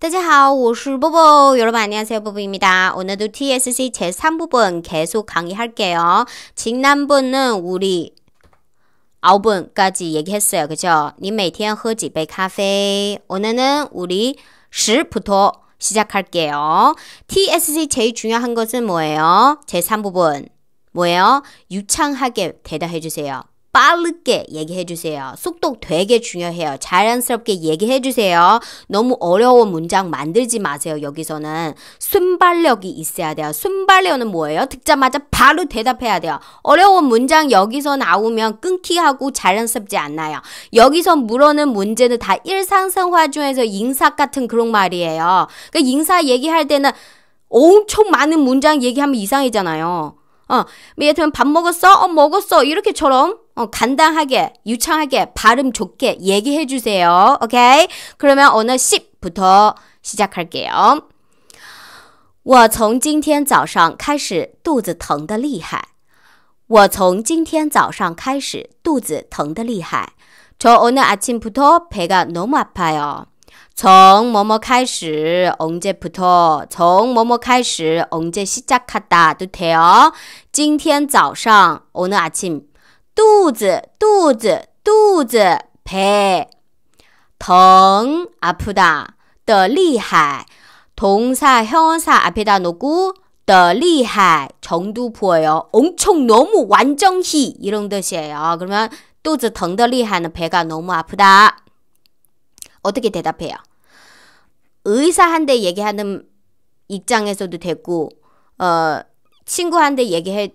大家好,我是波波. 여러분 안녕하세요. 보보입니다. 오늘도 TSC 제3부분 계속 강의할게요. 지난번은 우리 9번까지 얘기했어요. 그죠? 你每天喝几杯咖啡? 오늘은 우리 1 0부 시작할게요. TSC 제일 중요한 것은 뭐예요? 제3부분. 뭐예요? 유창하게 대답해 주세요. 빠르게 얘기해 주세요. 속도 되게 중요해요. 자연스럽게 얘기해 주세요. 너무 어려운 문장 만들지 마세요. 여기서는 순발력이 있어야 돼요. 순발력은 뭐예요? 듣자마자 바로 대답해야 돼요. 어려운 문장 여기서 나오면 끊기하고 자연스럽지 않나요? 여기서 물어는 문제는 다 일상생활 중에서 인사 같은 그런 말이에요. 그러니까 인사 얘기할 때는 엄청 많은 문장 얘기하면 이상이잖아요. 어, 예를 들면 밥 먹었어? 어, 먹었어. 이렇게처럼 어, 간단하게, 유창하게, 발음 좋게 얘기해 주세요. 오케이? 그러면 오늘 10부터 시작할게요. 我从今天早上开始肚子疼得厉害.我从今天早上开始肚子疼得厉害.저 오늘 아침부터 배가 너무 아파요. 从 뭐뭐 开始 언제부터 从 뭐뭐 开始 언제 시작하다도 돼요. 今天早上 오늘 아침 肚子,肚子,肚子, 배. 덩, 아프다. 더리하 동사, 형사 앞에다 놓고 더리하 정도 보여요. 엄청 너무 완전히 이런 뜻이에요. 그러면 또즈 덩더 리하는 배가 너무 아프다. 어떻게 대답해요? 의사한테 얘기하는 입장에서도 됐고 어 친구한테 얘기해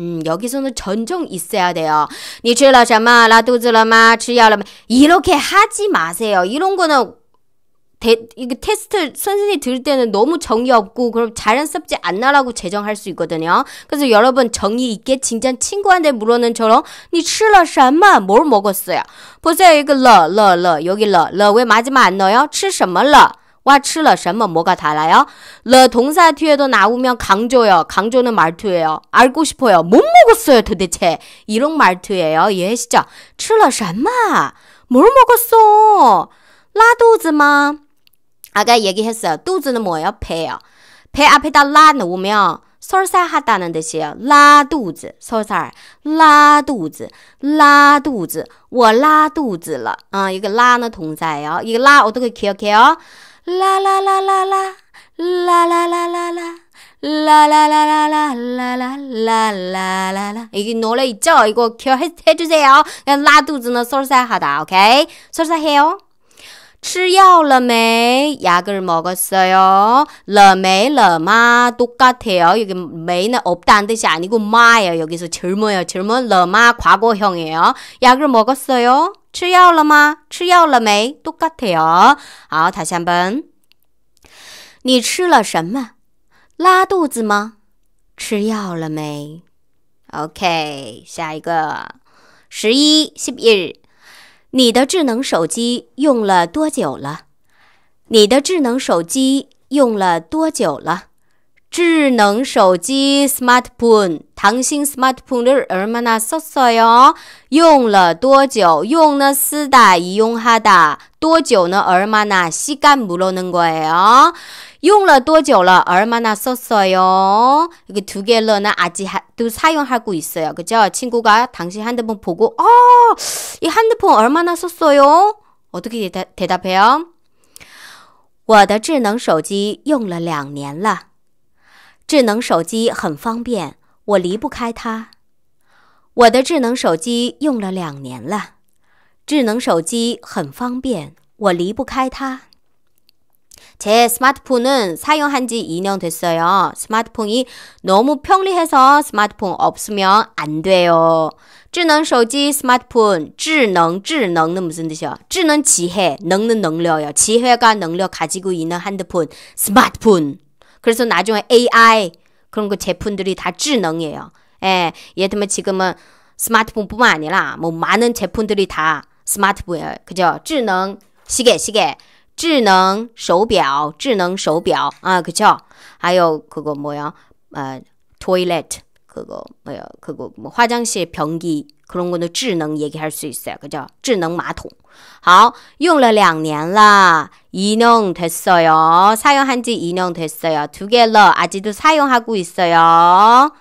음, 여기서는 전종 있어야 돼요. 니吃了什么? 라두즈러마? 吃药了 이렇게 하지 마세요. 이런 거는 대, 이거 테스트 선생님이 들 때는 너무 정이 없고 그럼 자연스럽지 않나라고 제정할 수 있거든요. 그래서 여러분 정이 있게 진짜 친구한테 물어는 저럼 니吃了什么?뭘 먹었어요? 보세요. 이거 러러 러 여기 러 러 왜 마지막 안 넣어요? 吃什么了?와 칠러 什么 뭐가 달라요? 러 동사 뒤에도 나오면 강조요. 강조는 말투예요. 알고 싶어요. 못 먹었어요 도대체. 이런 말투예요. 이해시죠 칠러什么뭘 먹었어? 라도즈마 아까 얘기했어요. 도즈는 뭐예요? 배요. 배 앞에다 라 넣으면 설사하다는 뜻이에요. 라두즈, 설사, 라두즈, 라두즈, 我拉肚子了. 어, 이거 라는 동사예요. 이거 라 어떻게 기억해요? 라라라라라 라라라라라 라라라라라라라라라라 이게 노래 있죠? 이거 기억해 주세요. 그냥 라두즈는 쏠사하다 오케이? 쏠사해요 吃药了没？약을먹었어요了没了吗？똑같아요又没呢？我不当得下，你给我呀！여기서질문 요， 질문了吗？跨过형이요을먹었어요吃药了吗？吃药了没？똑같아요好，他下本。你吃了什么？拉肚子吗？吃药了没？OK，下一个。十一，십일你的智能手机用了多久了？你的智能手机用了多久了？智能手机 （smartphone） 唐心 smartphone 尔妈那说说哟，用了多久？用了四大一用哈的多久呢？尔妈那时间不落嫩个哟。用了多久了？얼마나썼어 요？ 이두개는아직도사용하고있어요그죠친구가당시핸드폰보고아이핸드폰얼마나썼어요어떻게대답해요我的智能手机用了两年了。智能手机很方便，我离不开它。我的智能手机用了两年了。智能手机很方便，我离不开它。제 스마트폰은 사용한 지 2년 됐어요. 스마트폰이 너무 편리해서 스마트폰 없으면 안 돼요. 智能手机 스마트폰 智能智能은 무슨 뜻이야? 智能 지혜, 능는 능력이요. 지혜가 능력 가지고 있는 핸드폰 스마트폰. 그래서 나중에 AI 그런 거 제품들이 다 智能이에요. 예, 예를 면 지금은 스마트폰뿐만 아니라 뭐 많은 제품들이 다 스마트폰이에요. 그죠? 智能 시계 시계 智能手表,智能手表.啊 그쵸? 아요, 그거 뭐야? 아, toilet. 그거 뭐야? 그거 뭐 화장실 변기 그런 거는 智能 얘기할 수 있어요. 그죠? 智能 마통. 好,用了两年啦. 2년 됐어요. 사용한 지 2년 됐어요. 두 개러 아직도 사용하고 있어요.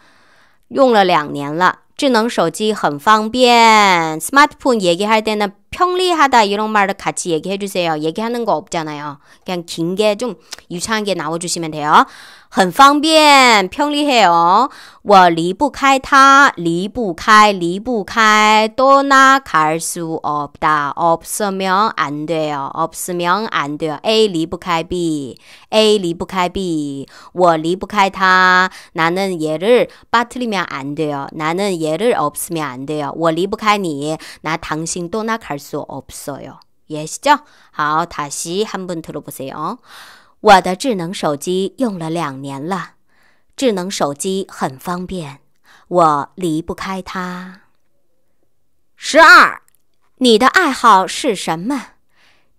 用了两年了. 智能手机很方便。스마트폰 얘기할 때는 평리하다 이런 말을 같이 얘기해 주세요. 얘기하는 거 없잖아요. 그냥 긴 게 좀 유창한 게 나와 주시면 돼요. 很方便, 편리해요. 我离不开他,离不开,离不开, 떠나갈 수 없다. 없으면 안 돼요. 없으면 안 돼요. A 离不开 B, A 离不开 B. 我离不开他, 나는 얘를 빠뜨리면 안 돼요. 나는 얘를 없으면 안 돼요. 我离不开你,나 당신 떠나갈 수없어요예시죠好，다시한번들어보세요我的智能手机用了两年了。智能手机很方便，我离不开它。十二，你的爱好是什么？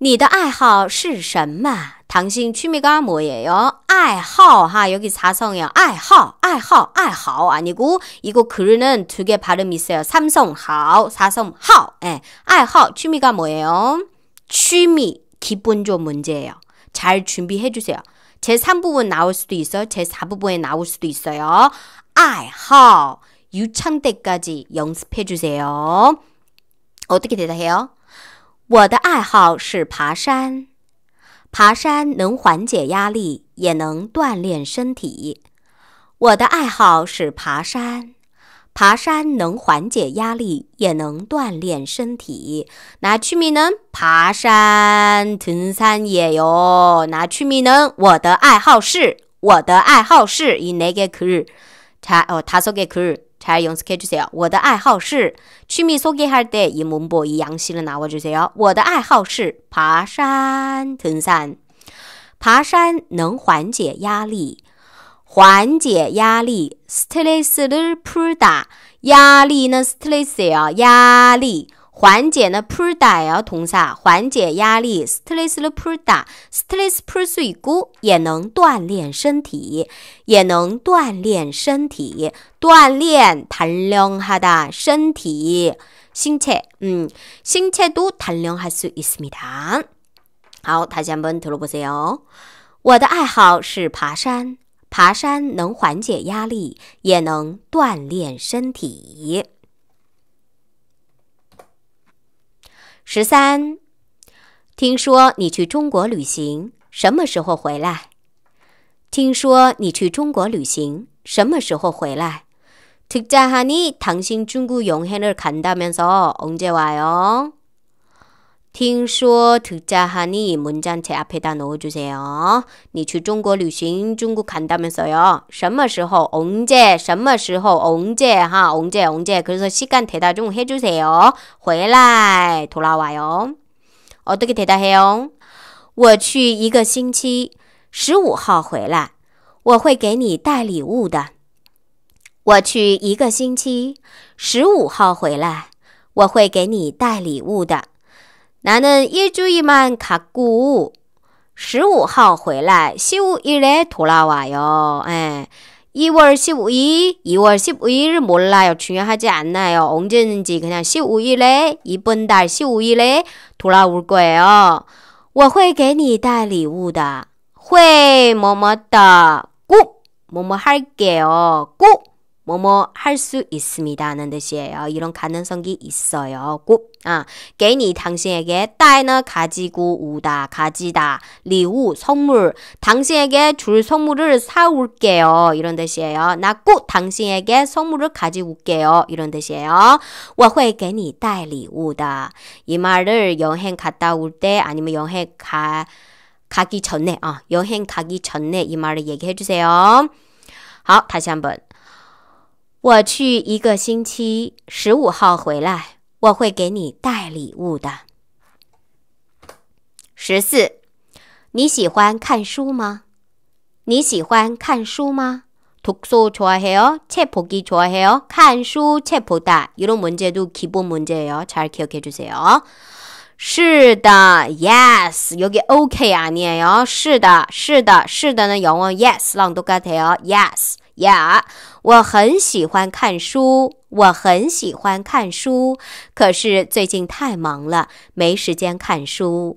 你的爱好是什么？ 당신 취미가 뭐예요? 爱好 하, 여기 4성요爱好,爱好,爱好 아니고 이거 글은 두 개 발음 있어요. 삼성 好, 사성 好. 예. 爱好 취미가 뭐예요? 취미 기본 좀 문제예요. 잘 준비해 주세요. 제 3부분 나올 수도 있어요. 제 4부분에 나올 수도 있어요. 爱好 유창 때까지 연습해 주세요. 어떻게 대답해요? 我的爱好是爬山，爬山能缓解压力，也能锻炼身体。我的爱好是爬山，爬山能缓解压力，也能锻炼身体。拿去米能爬山、登山也哟。拿去米能，我的爱好是，我的爱好是。伊那个克，他哦，他说个克。猜用 sketches 哦，我的爱好是去咪苏格海得，伊姆波伊洋西了呐，我就说哦，我的爱好是爬山、登山。爬山能缓解压力，缓解压力。stresser prda 压力呢？stresser 压力。缓解呢，p r d 达呀，同时啊，缓解压力，stress 的普达，stress p r s 普水咕，也能锻炼身体，也能锻炼身体，锻炼，锻量哈的身体，心切，嗯，心切都锻量还是意思米达。好，他先问吐鲁布西哦，我的爱好是爬山，爬山能缓解压力，也能锻炼身体。十三，听说你去中国旅行，什么时候回来？听说你去中国旅行，什么时候回来？听说，듣자哈尼문장제阿佩达诺就这样， 요。 你去中国旅行，中国看다면서哟？什么时候언 제？ 什么时候언 제？ 哈，언제언 제？ 그래서시간대답중해주세 요。 回来돌아와 요。 어떻게대답해 요？ 我去一个星期十五号回来，我会给你带礼物的。我去一个星期十五号回来，我会给你带礼物的。 나는 일주일만 갖고 15호 回来, 15일에 돌아와요. 예. 2월 15일, 2월 15일 몰라요. 중요하지 않나요. 언제는지 그냥 15일에 이번 달 15일에 돌아올 거예요. 我会给你带礼物的.会뭐뭐다. 꼭 뭐뭐 할게요. 꼭 뭐뭐 할 수 있습니다 는 뜻이에요. 이런 가능성이 있어요. 꼭 아, 给你 당신에게 딸는 가지고 오다, 가지다, 리우 선물, 당신에게 줄 선물을 사올게요 이런 뜻이에요. 나 꼭 당신에게 선물을 가지고 올게요 이런 뜻이에요. 我会给你带礼物的이 말을 여행 갔다 올 때 아니면 여행 가 가기 전에 어, 여행 가기 전에 이 말을 얘기해 주세요. 好，다시 어, 한번. 我去一个星期，十五号回来，我会给你带礼物的。十四，你喜欢看书吗？你喜欢看书吗？读书错해 요， 책보기错해 요， 看书错不大。이런문제도기본문제요잘기억해주세요是的，Yes. 여기 OK 아니에요是的，是的，是的呢。영어 Yes. 朗读아태 Yes. 呀，我很喜欢看书，我很喜欢看书，可是最近太忙了，没时间看书。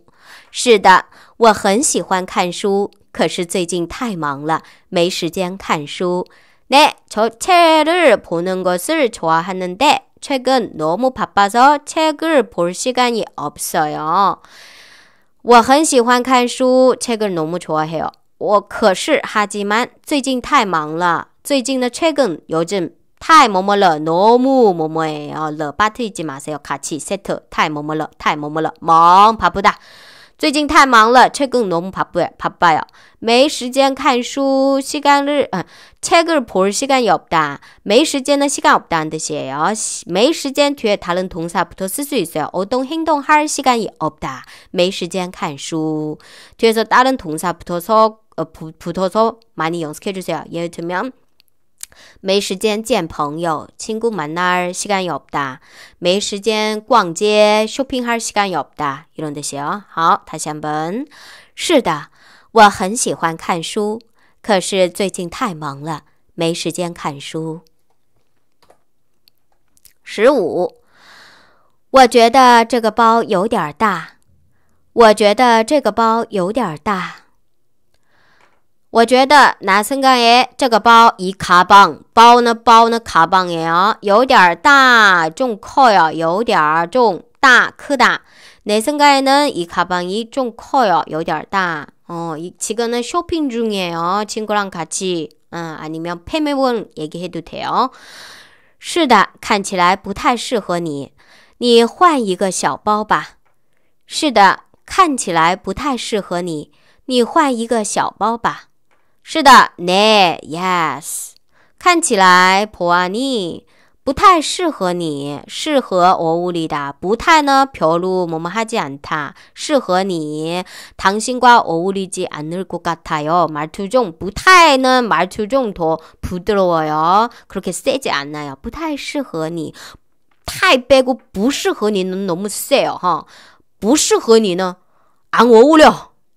是的，我很喜欢看书，可是最近太忙了，没时间看书。네책을보는것을좋아하는데최근너무바빠서책을볼시간이없어요我很喜欢看书，최근너무좋아해요我可是哈基曼，最近太忙了。最近呢, 최근, 요즘, 타이 뭐了러 너무 뭐뭐예요. 러 빠트 잊지 마세요. 같이 세트. 타이 뭐뭐러 타이 뭐忙러멍 바쁘다. 最近太忙了. 최근 너무 바쁘 바빠요. 没时间看书. 시간을 아, 책을 볼 시간이 없다. 没时间은 시간 없다는 뜻이에요. 没时间 뒤에 다른 동사 붙어 쓸수 있어요. 어떤 행동할 시간이 없다. 没时间看书. 뒤에서 다른 동사 붙어서 어, 부, 붙어서 많이 연습해 주세요. 예를 들면 没时间见朋友，亲姑满那儿，时间有不大；没时间逛街，shopping 哈儿，时间有不大。伊拢这好，他先问。是的，我很喜欢看书，可是最近太忙了，没时间看书。十五，我觉得这个包有点大。我觉得这个包有点大。我觉得男生讲哎，这个包一卡邦包呢，包呢卡邦哎哦，有点儿大，重口呀，有点儿重，大可大。男生讲哎，呢一卡邦一重口呀，有点儿大哦。一，这个呢，shopping 中哦，친구랑같 이， 嗯，아니면 payment 에기해도돼 요。 是的，看起来不太适合你，你换一个小包吧。是的，看起来不太适合你，你换一个小包吧。是的，네 ，Yes，看起来，보아 니， 不太适合你，适合我屋里的，不太呢，별로뭐뭐하지않 다， 适合你，당신과어울리지않을것같아 요， 말투중不太呢，말투중도부드러워 요， 그렇게세지않아 요， 不太适合你，太白고不适合你呢，너무세 요， 哈，不适合你呢，俺我屋里。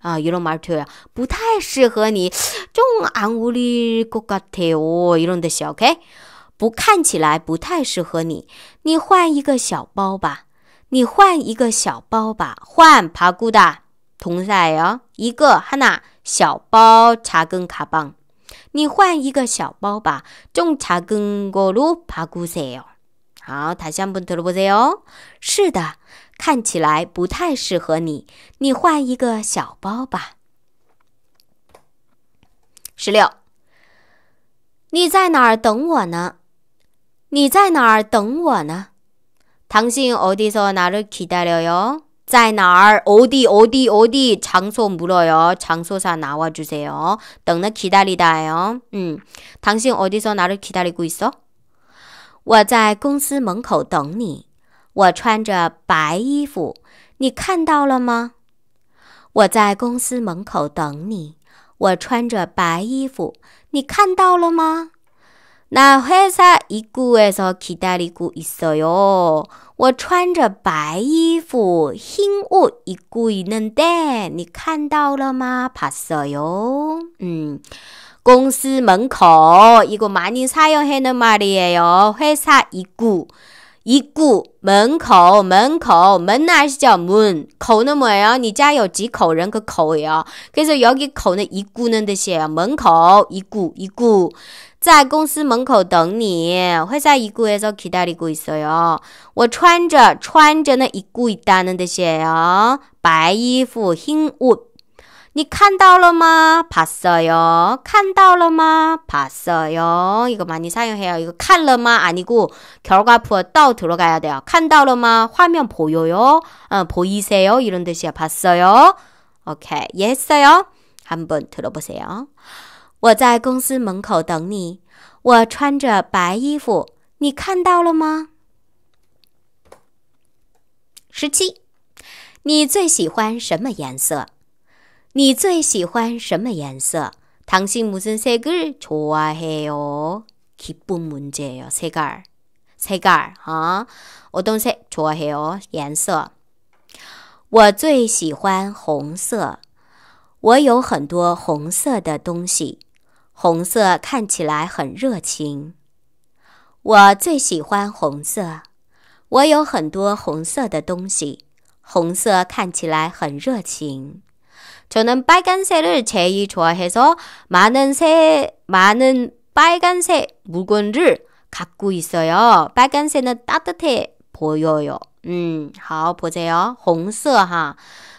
啊，一种马尔特呀，不太适合你。种俺屋里个个特哦，一种的小，OK？不看起来不太适合你，你换一个小包吧。你换一个小包吧，换帕古的同色哟。一个，哈那小包茶根卡邦，你换一个小包吧。种茶根过路帕古色哟。好，他先不听不色哟。是的。看起来不太适合你，你换一个小包吧。十六，你在哪儿等我呢？你在哪儿等我呢？당신어디서나를기다렸요在哪儿？어디어디어디장소물어요장소사나와주세요等那기다리다요嗯，당신어디서나를기다리고있 어？ 我在公司门口等你。我穿着白衣服，你看到了吗？我在公司门口等你。我穿着白衣服，你看到了吗？那회사이구에서기다리고있어요我穿着白衣服，행오이구이런데你看到了吗？拍摄哟，嗯，公司门口이구많이사용하는말이에요회사이구 입구, 门口,门口,门那是叫 문, 口는 뭐예요? 니 자요 几口人그口예요 그래서 여기 口는 입구는 뜻이에요. 门口, 입구, 입구. 在公司门口等你. 회사 입구에서 기다리고 있어요. 我穿着,穿着는 입고 있다는 뜻이에요. 白衣服,흰 옷, 你看到了吗？봤어 요。 看到了吗？봤어 요。 이거많이사용해요이거看了吗？아니고결과표떠들어가야돼요看到了吗？화면보여 요？ 보이세 요？ 이런뜻이야봤어요오케예었어요한번들어보세요我在公司门口等你。我穿着白衣服。你看到了吗？十七。你最喜欢什么颜色？你最喜欢什么颜色？당신무슨색을좋아해 요？ 기쁜문제요색깔색깔아어떤색좋아해 요？ 颜色。我最喜欢红色。我有很多红色的东西。红色看起来很热情。我最喜欢红色。我有很多红色的东西。红色看起来很热情。 저는 빨간 새를 제일 좋아해서 많은 새, 많은 빨간색 물건을 갖고 있어요. 빨간색은 따뜻해 보여요. 음, 好 보세요. 红色哈.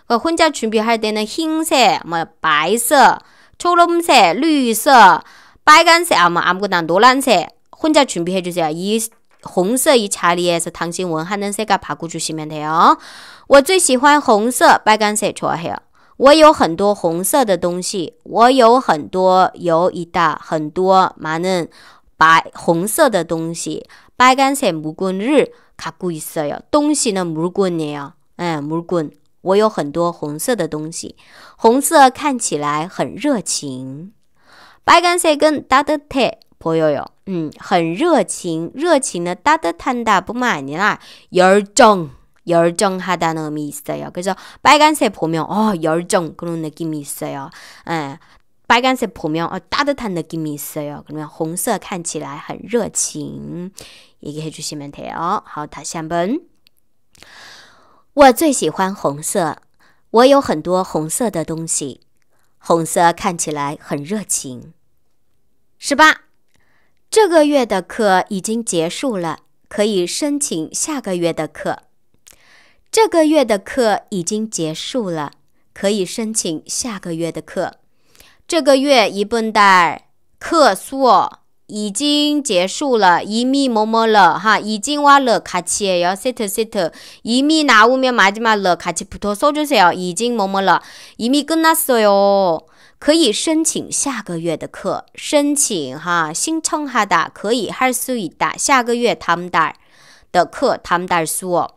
그 혼자 준비할 때는 흰색, 뭐白色, 초록색, 绿色, 빨간색, 아무 아무거나 노란색 혼자 준비해 주세요. 이红色 이 자리에서 당신 원하는 색깔 바꿔 주시면 돼요. 我最喜欢红色, 빨간색 좋아해요. 我有很多红色的东西，我有很多有一大很多嘛那白红色的东西，白干菜木棍日卡古一色哟，东西呢木棍呢呀，哎木棍，我有很多红色的东西，红色看起来很热情，白干菜跟达得特朋友有，嗯，很热情，热情呢达得坦达不嘛你啦，有种。열정하다는의미있어요그래서빨간색보면어열정그런느낌이있어요빨간색보면어따뜻한느낌이있어요그러면红色看起来很热情，이게주시면돼요好，다시한번我最喜欢红色，我有很多红色的东西。红色看起来很热情。十八，这个月的课已经结束了，可以申请下个月的课。这个月的课已经结束了，可以申请下个月的课。这个月一笨蛋课数已经结束了，一咪么么了哈，已经挖了卡起，要 s e t s e t 一咪拿屋面嘛吉嘛了卡切不多少只些哦，已经么么了，一咪跟那说哟，可以申请下个月的课，申请哈，新昌哈的可以哈说一打下个月他们那的课他们带儿数。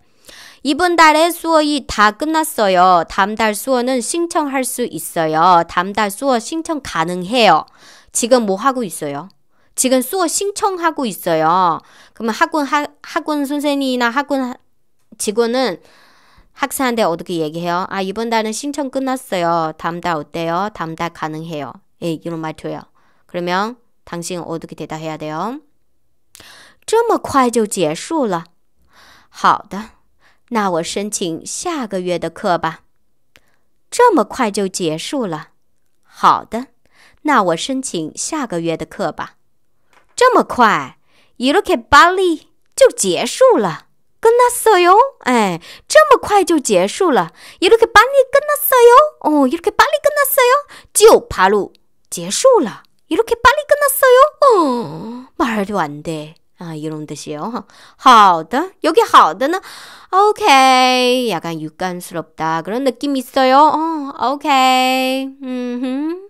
이번 달에 수어이다 끝났어요. 다음 달수어는 신청할 수 있어요. 다음 달수어 신청 가능해요. 지금 뭐 하고 있어요? 지금 수어 신청하고 있어요. 그러면 학원 하, 학원 선생님이나 학원 직원은 학생한테 어떻게 얘기해요? 아 이번 달은 신청 끝났어요. 다음 달 어때요? 다음 달 가능해요. 예, 이런 말 줘요. 그러면 당신 어떻게 대답해야 돼요? 这么快就结束了？好的。那我申请下个月的课吧，这么快就结束了。好的，那我申请下个月的课吧，这么快，at Bali 就结束了。跟那说哟，哎，这么快就结束了，at Bali 跟那说哟，哦，at Bali 跟那说哟，就爬路结束了，at Bali 跟那说哟，哦，毛儿乱的。 아, 이런 뜻이에요. 好的, 여기 好的는 오케이, 약간 유감스럽다 그런 느낌 있어요. 어, 오케이, 음,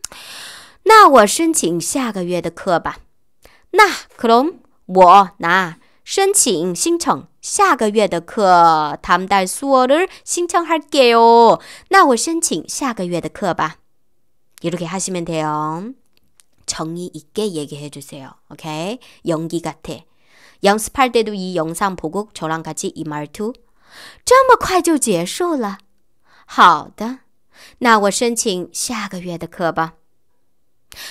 那我申请下个月的课吧.那 그럼 我나申请 신청 下个月的课 다음 달 수업을 신청할게요. 那我申请下个月的课吧. 이렇게 하시면 돼요. 정의 있게 얘기해 주세요. 오케이? 연기 같아. Young's party 都已用上普古，超朗卡基一马二兔，这么快就结束了。好的，那我申请下个月的课吧。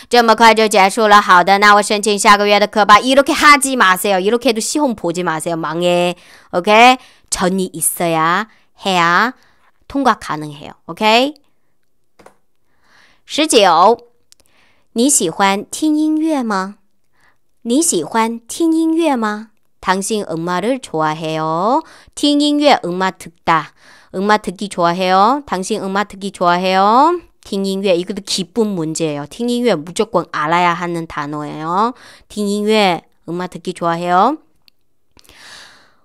这么快就结束了。好的，那我申请下个月的课吧。一路开哈吉马赛哦，一路开都西红普吉马赛哦，忙耶。OK， 전이있어야해야통과가능해 요。 OK。十九，你喜欢听音乐吗？你喜欢听音乐吗？ 당신 음악을 좋아해요. 听音乐 음악 듣다. 음악 듣기 좋아해요. 당신 음악 듣기 좋아해요. 听音乐 이것도 기쁜 문제예요. 听音乐 무조건 알아야 하는 단어예요. 听音乐 음악 듣기 좋아해요.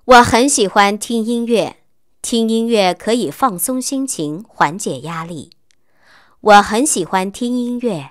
我很喜欢听音乐.听音乐可以放松心情,缓解压力.我很喜欢听音乐.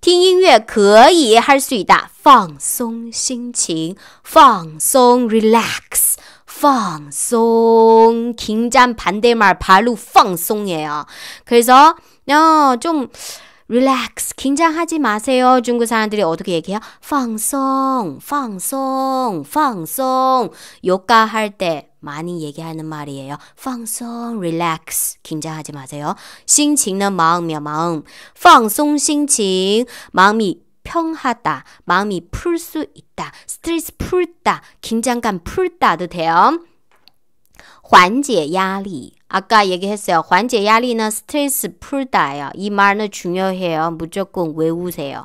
听音乐可以할수있다放松心情，放松 relax， 放松긴장반대말바로放松예요그래서어좀 relax 긴장하지 마세요. 중국 사람들이 어떻게 얘기해요?放松, 放松,放松. 요가 할때 많이 얘기하는 말이에요.放松, relax. 긴장하지 마세요. 心情은 마음이야, 마음. 放松心情. 마음이 평하다. 마음이 풀 수 있다. 스트레스 풀다. 긴장감 풀다도 돼요. 缓解压力. 아까 얘기했어요. 관제 야리는 스트레스 풀다예요. 이 말은 중요해요. 무조건 외우세요.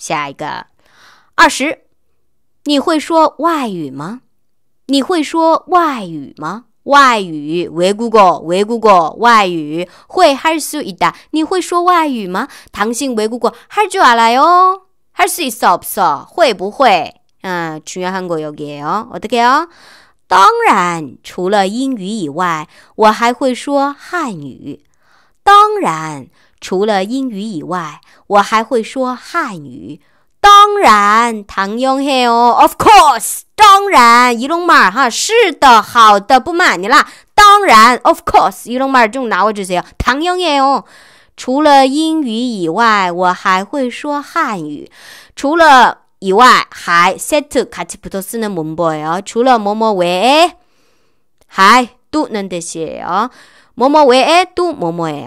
下一个二十，你会说外语吗？你会说外语吗？外语维姑姑，维姑姑，外语会韩语的。你会说外语吗？唐信维姑姑，韩剧啊来哟，韩语说不说？会不会？嗯，除韩国语哦，我的哦，当然，除了英语以外，我还会说汉语。当然。除了英语以外，我还会说汉语。当然，唐英也哦，Of course，当然，伊龙马哈，是的，好的，不瞒你啦，当然，Of course，伊龙马就拿我这些，唐英也哦。除了英语以外，我还会说汉语。除了以外，还 Setu 卡奇普托斯的蒙博哦。除了么么喂，还多嫩的些哦，么么喂，多么么哎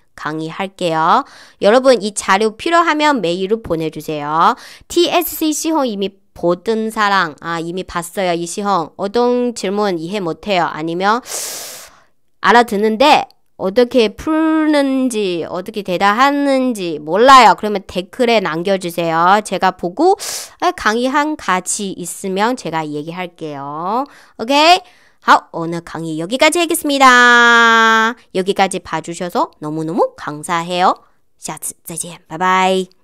강의할게요. 여러분 이 자료 필요하면 메일로 보내주세요. TSC 시험 이미 보던 사랑 아 이미 봤어요 이 시험 어떤 질문 이해 못해요 아니면 알아듣는데 어떻게 풀는지 어떻게 대답하는지 몰라요. 그러면 댓글에 남겨주세요. 제가 보고 아, 강의 한 가지 있으면 제가 얘기할게요. 오케이? 好， 오늘 강의 여기까지 하겠습니다. 여기까지 봐주셔서 너무너무 감사해요. 下次再见，拜拜。